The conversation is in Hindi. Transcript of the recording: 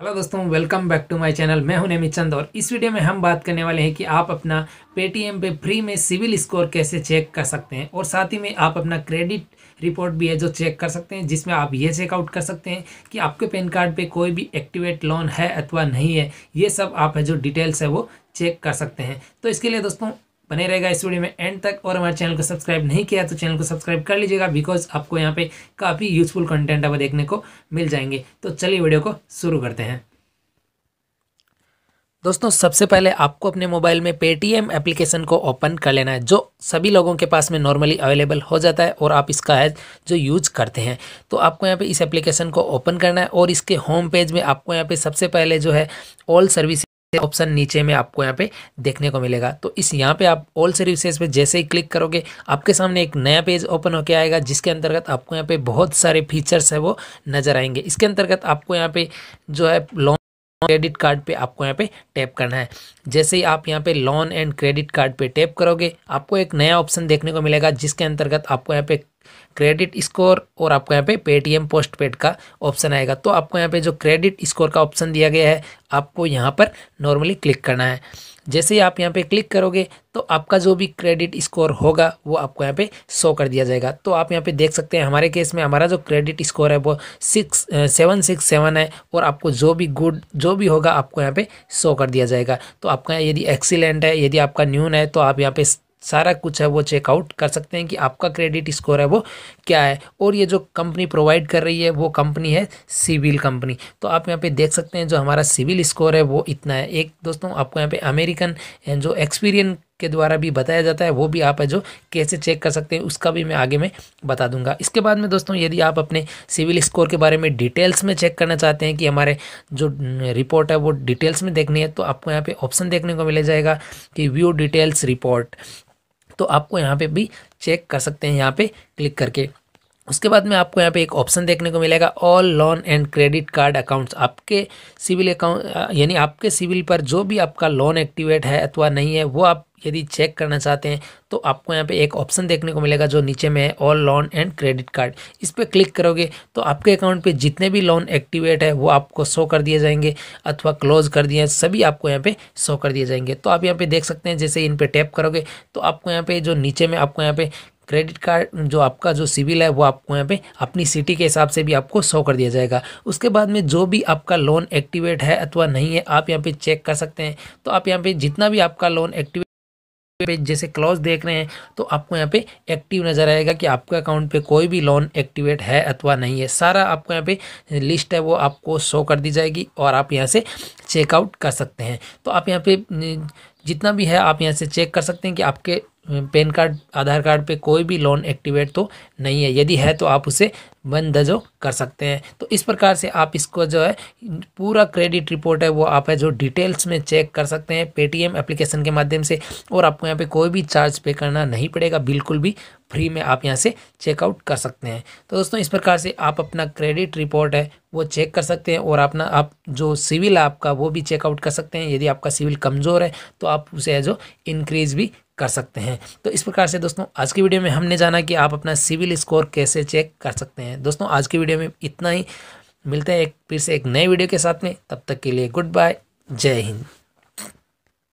हेलो दोस्तों welcome back to my channel मैं हूं नेमित चंद और इस वीडियो में हम बात करने वाले हैं कि आप अपना पेटीएम पे फ्री में सिविल स्कोर कैसे चेक कर सकते हैं और साथ ही में आप अपना क्रेडिट रिपोर्ट भी है जो चेक कर सकते हैं जिसमें आप ये चेकआउट कर सकते हैं कि आपके पैन कार्ड पे कोई भी एक्टिवेट लोन है अथवा नहीं है ये सब आप है जो डिटेल्स है वो चेक कर सकते हैं तो इसके लिए दोस्तों बने रहेगा इस वीडियो में एंड तक और हमारे चैनल को सब्सक्राइब नहीं किया तो चैनल को सब्सक्राइब कर लीजिएगा बिकॉज आपको यहाँ पे काफ़ी यूजफुल कंटेंट अब देखने को मिल जाएंगे तो चलिए वीडियो को शुरू करते हैं दोस्तों सबसे पहले आपको अपने मोबाइल में पेटीएम एप्लीकेशन को ओपन कर लेना है जो सभी लोगों के पास में नॉर्मली अवेलेबल हो जाता है और आप इसका है जो यूज करते हैं तो आपको यहाँ पे इस एप्लीकेशन को ओपन करना है और इसके होम पेज में आपको यहाँ पे सबसे पहले जो है ऑल सर्विस ऑप्शन नीचे में आपको यहाँ पे देखने को मिलेगा तो इस यहाँ पे आप ऑल सर्विसेज पे जैसे ही क्लिक करोगे आपके सामने एक नया पेज ओपन होकर आएगा जिसके अंतर्गत आपको यहाँ पे बहुत सारे फीचर्स है वो नजर आएंगे इसके अंतर्गत आपको यहाँ पे जो है लॉन्ग क्रेडिट कार्ड पे आपको यहाँ पे टैप करना है जैसे ही आप यहाँ पे लोन एंड क्रेडिट कार्ड पे टैप करोगे आपको एक नया ऑप्शन देखने को मिलेगा जिसके अंतर्गत आपको यहाँ पे क्रेडिट स्कोर और आपको यहाँ पे पेटीएम पोस्ट पेड का ऑप्शन आएगा तो आपको यहाँ पे जो क्रेडिट स्कोर का ऑप्शन दिया गया है आपको यहाँ पर नॉर्मली क्लिक करना है जैसे ही आप यहाँ पे क्लिक करोगे तो आपका जो भी क्रेडिट स्कोर होगा वो आपको यहाँ पे शो कर दिया जाएगा तो आप यहाँ पे देख सकते हैं हमारे केस में हमारा जो क्रेडिट स्कोर है वो सिक्स सेवन सिक्स सेवन है और आपको जो भी गुड जो भी होगा आपको यहाँ पे शो कर दिया जाएगा तो आपका यदि एक्सीलेंट है यदि आपका न्यून है तो आप यहाँ पे सारा कुछ है वो चेकआउट कर सकते हैं कि आपका क्रेडिट स्कोर है वो क्या है और ये जो कंपनी प्रोवाइड कर रही है वो कंपनी है सिविल कंपनी तो आप यहाँ पे देख सकते हैं जो हमारा सिविल स्कोर है वो इतना है एक दोस्तों आपको यहाँ पे अमेरिकन जो एक्सपीरियन के द्वारा भी बताया जाता है वो भी आप है जो कैसे चेक कर सकते हैं उसका भी मैं आगे में बता दूंगा इसके बाद में दोस्तों यदि आप अपने सिविल स्कोर के बारे में डिटेल्स में चेक करना चाहते हैं कि हमारे जो रिपोर्ट है वो डिटेल्स में देखनी है तो आपको यहाँ पे ऑप्शन देखने को मिल जाएगा कि व्यू डिटेल्स रिपोर्ट तो आपको यहाँ पे भी चेक कर सकते हैं यहाँ पे क्लिक करके उसके बाद में आपको यहाँ पे एक ऑप्शन देखने को मिलेगा all loan and credit card accounts आपके सिविल अकाउंट यानी आपके सिविल पर जो भी आपका लोन एक्टिवेट है अथवा नहीं है वो आप यदि चेक करना चाहते हैं तो आपको यहाँ पे एक ऑप्शन देखने को मिलेगा जो नीचे में है all loan and credit card इस पर क्लिक करोगे तो आपके अकाउंट पे जितने भी लोन एक्टिवेट है वो आपको शो कर दिए जाएंगे अथवा क्लोज कर दिए सभी आपको यहाँ पे शो कर दिए जाएंगे तो आप यहाँ पे देख सकते हैं जैसे इन पर टैप करोगे तो आपको यहाँ पे जो नीचे में आपको यहाँ पे क्रेडिट कार्ड जो आपका जो सिविल है वो आपको यहाँ पे अपनी सिटी के हिसाब से भी आपको शो कर दिया जाएगा उसके बाद में जो भी आपका लोन एक्टिवेट है अथवा नहीं है आप यहाँ पे चेक कर सकते हैं तो आप यहाँ पे जितना भी आपका लोन एक्टिवेट पे जैसे क्लॉज देख रहे हैं तो आपको यहाँ पे एक्टिव नज़र आएगा कि आपके अकाउंट पे कोई भी लोन एक्टिवेट है अथवा नहीं है सारा आपको यहाँ पे लिस्ट है वो आपको शो कर दी जाएगी और आप यहाँ से चेकआउट कर सकते हैं तो आप यहाँ पे जितना भी है आप यहाँ से चेक कर सकते हैं कि आपके पेन कार्ड आधार कार्ड पे कोई भी लोन एक्टिवेट तो नहीं है यदि है तो आप उसे बंद जो कर सकते हैं तो इस प्रकार से आप इसको जो है पूरा क्रेडिट रिपोर्ट है वो आप है जो डिटेल्स में चेक कर सकते हैं पेटीएम एप्लीकेशन के माध्यम से और आपको यहाँ पे कोई भी चार्ज पे करना नहीं पड़ेगा बिल्कुल भी फ्री में आप यहाँ से चेकआउट कर सकते हैं तो दोस्तों इस प्रकार से आप अपना क्रेडिट रिपोर्ट है वो चेक कर सकते हैं और अपना आप जो सिविल है आपका वो भी चेकआउट कर सकते हैं यदि आपका सिविल कमज़ोर है तो आप उसे जो इनक्रीज़ भी कर सकते हैं तो इस प्रकार से दोस्तों आज की वीडियो में हमने जाना कि आप अपना सिविल स्कोर कैसे चेक कर सकते हैं दोस्तों आज की वीडियो में इतना ही मिलते हैं एक फिर से एक नए वीडियो के साथ में तब तक के लिए गुड बाय जय हिंद